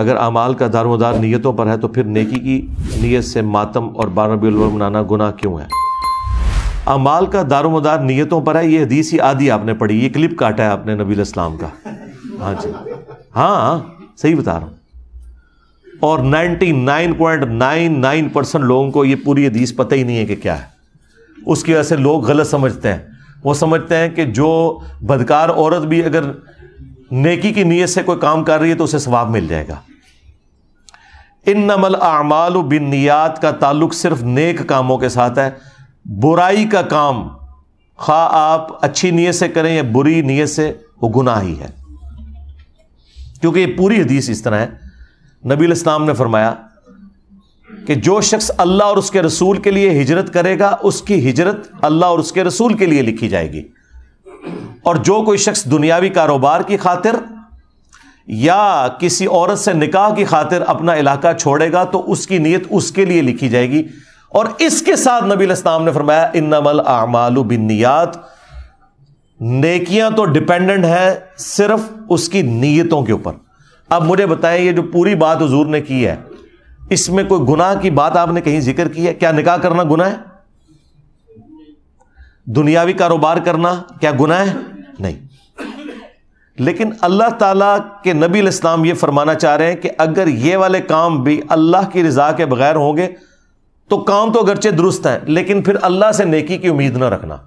अगर अमाल का दारोदार नीयतों पर है तो फिर नेकी की नीयत से मातम और बारबी मनाना गुना क्यों है अमाल का दारोमदार नीयतों पर है ये हदीस ही आदि आपने पढ़ी ये क्लिप काटा है आपने नबी इस्लाम का हाँ जी हाँ सही बता रहा हूँ और 99.99 परसेंट लोगों को ये पूरी हदीस पता ही नहीं है कि क्या है उसकी वजह से लोग गलत समझते हैं वो समझते हैं कि जो बदकार औरत भी अगर नेकी की नीयत से कोई काम कर रही है तो उसे स्वाब मिल जाएगा इन नमल अमाल बिन नियात का ताल्लुक सिर्फ नेक कामों के साथ है बुराई का काम खा आप अच्छी नीयत से करें या बुरी नीयत से वो गुनाह ही है क्योंकि ये पूरी हदीस इस तरह है नबी इस्लाम ने फरमाया कि जो शख्स अल्लाह और उसके रसूल के लिए हिजरत करेगा उसकी हिजरत अल्लाह और उसके रसूल के लिए लिखी जाएगी और जो कोई शख्स दुनियावी कारोबार की खातिर या किसी औरत से निकाह की खातिर अपना इलाका छोड़ेगा तो उसकी नीयत उसके लिए लिखी जाएगी और इसके साथ नबी इस्लाम ने फरमाया नमल आमालु बिनियात नेकियां तो डिपेंडेंट है सिर्फ उसकी नीयतों के ऊपर अब मुझे बताएं ये जो पूरी बात हजूर ने की है इसमें कोई गुनाह की बात आपने कहीं जिक्र की है क्या निकाह करना गुना है दुनियावी कारोबार करना क्या गुना है नहीं लेकिन अल्लाह ताला के नबी इस्लाम ये फरमाना चाह रहे हैं कि अगर ये वाले काम भी अल्लाह की रज़ा के बगैर होंगे तो काम तो अगरचे दुरुस्त हैं लेकिन फिर अल्लाह से नेकी की उम्मीद ना रखना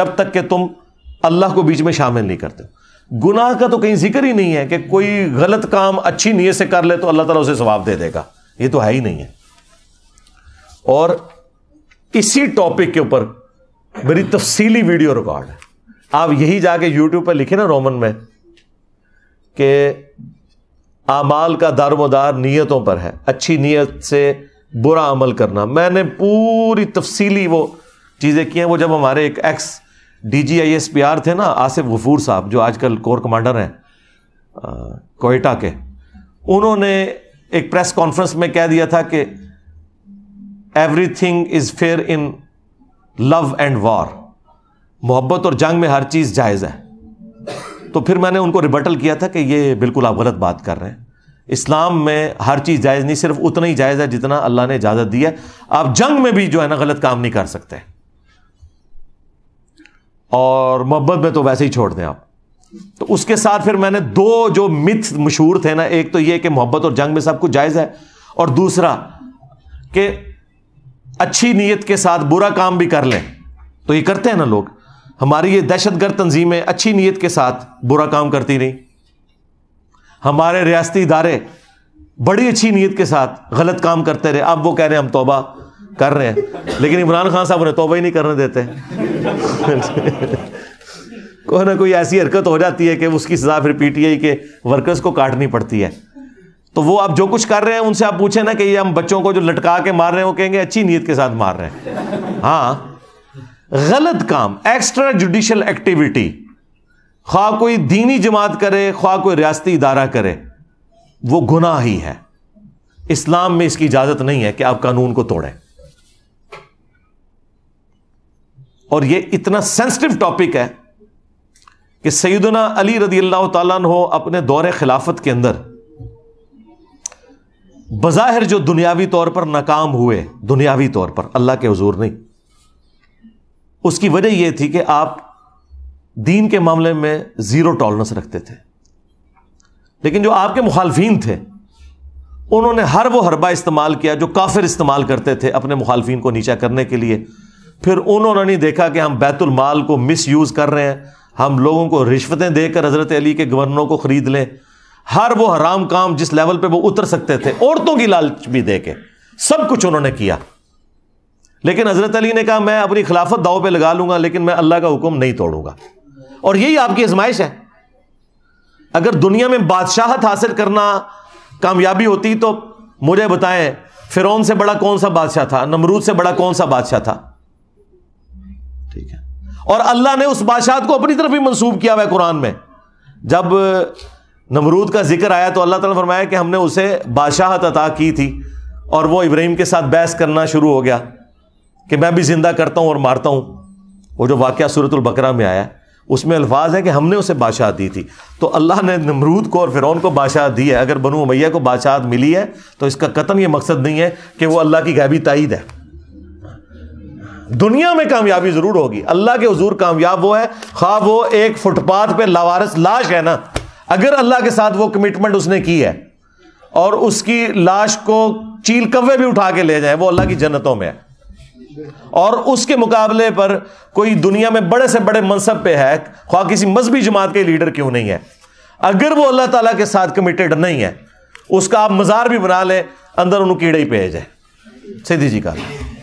जब तक कि तुम अल्लाह को बीच में शामिल नहीं करते गुनाह का तो कहीं जिक्र ही नहीं है कि कोई गलत काम अच्छी नीयत से कर ले तो अल्लाह ताला उसे जवाब दे देगा ये तो है ही नहीं है और इसी टॉपिक के ऊपर मेरी तफसीली वीडियो रिकॉर्ड है आप यही जाके यूट्यूब पर लिखे ना रोमन में कि आमाल का दारोमदार नीयतों पर है अच्छी नीयत से बुरा अमल करना मैंने पूरी तफसीली वो चीज़ें की हैं वो जब हमारे एक ex D G I S P R थे ना आसिफ गफूर साहब जो आजकल कोर कमांडर हैं कोयटा के उन्होंने एक प्रेस कॉन्फ्रेंस में कह दिया था कि everything is fair in love and war मोहब्बत और जंग में हर चीज़ जायज़ है तो फिर मैंने उनको रिबटल किया था कि ये बिल्कुल आप गलत बात कर रहे हैं इस्लाम में हर चीज़ जायज़ नहीं सिर्फ उतना ही जायज़ है जितना अल्लाह ने इजाज़त दी है आप जंग में भी जो है ना गलत काम नहीं कर सकते और मोहब्बत में तो वैसे ही छोड़ दें आप तो उसके साथ फिर मैंने दो जो मिथ मशहूर थे ना एक तो ये कि मोहब्बत और जंग में सब कुछ जायज़ है और दूसरा कि अच्छी नीयत के साथ बुरा काम भी कर लें तो ये करते हैं ना लोग हमारी ये दहशत गर्द तंजीमें अच्छी नीयत के साथ बुरा काम करती रहीं हमारे रियाती इदारे बड़ी अच्छी नीयत के साथ गलत काम करते रहे अब वो कह रहे हैं हम तोबा कर रहे हैं लेकिन इमरान खान साहब उन्हें तोबा ही नहीं करने देते कोई ना कोई ऐसी हरकत हो जाती है कि उसकी सज़ा फिर पी टी आई के वर्कर्स को काटनी पड़ती है तो वो आप जो कुछ कर रहे हैं उनसे आप पूछें ना कि ये हम बच्चों को जो लटका के मार रहे हैं वो कहेंगे अच्छी नीयत के साथ मार रहे हैं हाँ गलत काम एक्स्ट्रा जुडिशल एक्टिविटी ख्वा कोई दीनी जमात करे ख्वा कोई रियासती इदारा करे वो गुनाह ही है इस्लाम में इसकी इजाजत नहीं है कि आप कानून को तोड़ें और ये इतना सेंसिटिव टॉपिक है कि सईदना अली रदी अल्लाह तहो अपने दौर खिलाफत के अंदर बज़ाहिर जो दुनियावी तौर पर नाकाम हुए दुनियावी तौर पर अल्लाह के हजूर नहीं उसकी वजह यह थी कि आप दीन के मामले में ज़ीरो टॉलरेंस रखते थे लेकिन जो आपके मुखालफी थे उन्होंने हर वो हरबा इस्तेमाल किया जो काफिर इस्तेमाल करते थे अपने मुखालफी को नीचा करने के लिए फिर उन्होंने नहीं देखा कि हम बैतुलमाल को मिस यूज़ कर रहे हैं हम लोगों को रिश्वतें देकर हज़रत अली के गवर्नरों को ख़रीद लें हर वो हराम काम जिस लेवल पे वो उतर सकते थे औरतों की लालच भी दे के सब कुछ उन्होंने किया लेकिन हज़रत अली ने कहा मैं अपनी खिलाफत दाव पे लगा लूंगा लेकिन मैं अल्लाह का हुक्म नहीं तोड़ूंगा और यही आपकी आजमाइश है अगर दुनिया में बादशाहत हासिल करना कामयाबी होती तो मुझे बताएं फिरौन से बड़ा कौन सा बादशाह था नमरूद से बड़ा कौन सा बादशाह था ठीक है और अल्लाह ने उस बादशाह को अपनी तरफ ही मंसूब किया हुआ कुरान में जब नमरूद का जिक्र आया तो अल्लाह तला फरमाया कि हमने उसे बादशाहत अता की थी और वो इब्राहिम के साथ बहस करना शुरू हो गया कि मैं भी ज़िंदा करता हूं और मारता हूँ वो जो वाक्य सूरत बकरा में आया उसमें अल्फाज है कि हमने उसे बादशाह दी थी तो अल्लाह ने नमरूद को और फिरौन को बादशाह दी है अगर बनु मैया को बादशाह मिली है तो इसका कतन ये मकसद नहीं है कि वो अल्लाह की गैबी तइद है दुनिया में कामयाबी ज़रूर होगी अल्लाह के हजूर कामयाब वो है खा वो एक फुटपाथ पर लावारस लाश है ना अगर अल्लाह के साथ वो कमिटमेंट उसने की है और उसकी लाश को चील कव्वे भी उठा के ले जाए वो अल्लाह की जन्नतों में है और उसके मुकाबले पर कोई दुनिया में बड़े से बड़े मनसब पे है ख्वा किसी मजहबी जमात के लीडर क्यों नहीं है अगर वो अल्लाह ताला के साथ कमिटेड नहीं है उसका आप मज़ार भी बना ले अंदर उन्होंने कीड़े ही पेज है सीधी जी का